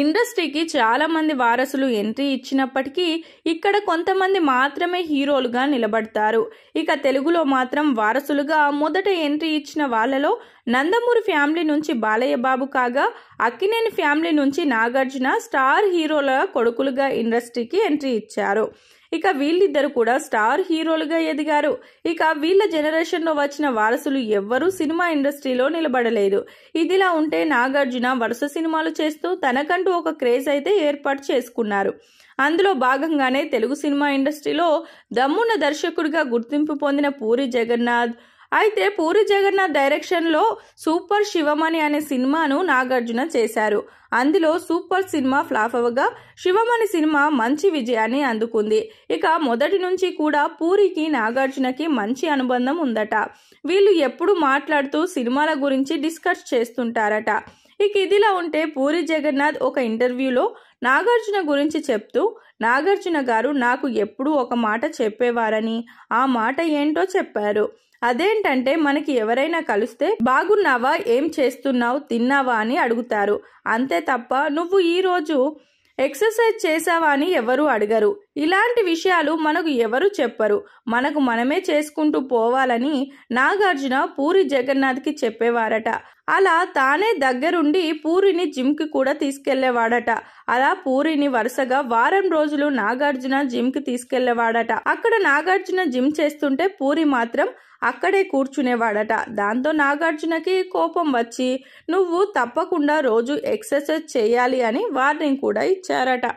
ఇండస్ట్రీకి చాలామంది వారసులు ఎంట్రీ ఇచ్చినప్పటికీ ఇక్కడ కొంతమంది మాత్రమే హీరోలుగా నిలబడతారు ఇక తెలుగులో మాత్రం వారసులుగా మొదట ఎంట్రీ ఇచ్చిన వాళ్ళలో నందమూరి ఫ్యామిలీ నుంచి బాలయ్య బాబు కాగా అక్కినేని ఫ్యామిలీ నుంచి నాగార్జున స్టార్ హీరోల కొడుకులుగా ఇండస్ట్రీకి ఎంట్రీ ఇచ్చారు ఇక వీళ్ళిద్దరు కూడా స్టార్ హీరోలుగా ఎదిగారు ఇక వీళ్ళ జనరేషన్లో వచ్చిన వారసులు ఎవ్వరూ సినిమా ఇండస్ట్రీలో నిలబడలేదు ఇదిలా ఉంటే నాగార్జున వరుస సినిమాలు చేస్తూ తనకంటూ ఒక క్రేజ్ అయితే ఏర్పాటు చేసుకున్నారు అందులో భాగంగానే తెలుగు సినిమా ఇండస్ట్రీలో దమ్మున్న దర్శకుడిగా గుర్తింపు పొందిన పూరి జగన్నాథ్ అయితే పూరి జగన్నాథ్ డైరెక్షన్లో సూపర్ శివమణి అనే సినిమాను నాగార్జున చేశారు అందులో సూపర్ సినిమా ఫ్లాప్ అవగా శివమణి సినిమా మంచి విజయాన్ని అందుకుంది ఇక మొదటి నుంచి కూడా పూరికి నాగార్జునకి మంచి అనుబంధం ఉందట వీళ్ళు ఎప్పుడు మాట్లాడుతూ సినిమాల గురించి డిస్కస్ చేస్తుంటారట ఇక ఇదిలా ఉంటే పూరి జగన్నాథ్ ఒక ఇంటర్వ్యూలో నాగార్జున గురించి చెప్తూ నాగార్జున గారు నాకు ఎప్పుడూ ఒక మాట చెప్పేవారని ఆ మాట ఏంటో చెప్పారు అదేంటంటే మనకి ఎవరైనా కలిస్తే బాగున్నావా ఏం చేస్తున్నావు తిన్నావా అని అడుగుతారు అంతే తప్ప నువ్వు ఈరోజు ఎక్సర్సైజ్ చేసావా అని ఎవరూ అడగరు ఇలాంటి విషయాలు మనకు ఎవరు చెప్పరు మనకు మనమే చేసుకుంటూ పోవాలని నాగార్జున పూరి జగన్నాథ్కి చెప్పేవారట అలా తానే దగ్గరుండి పూరిని జిమ్కి కూడా తీసుకెళ్లేవాడట అలా పూరిని వరుసగా వారం రోజులు నాగార్జున జిమ్కి తీసుకెళ్లేవాడట అక్కడ నాగార్జున జిమ్ చేస్తుంటే పూరి మాత్రం అక్కడే కూర్చునేవాడట దాంతో నాగార్జునకి కోపం వచ్చి నువ్వు తప్పకుండా రోజు ఎక్సర్సైజ్ చేయాలి అని వార్నింగ్ కూడా ఇచ్చారట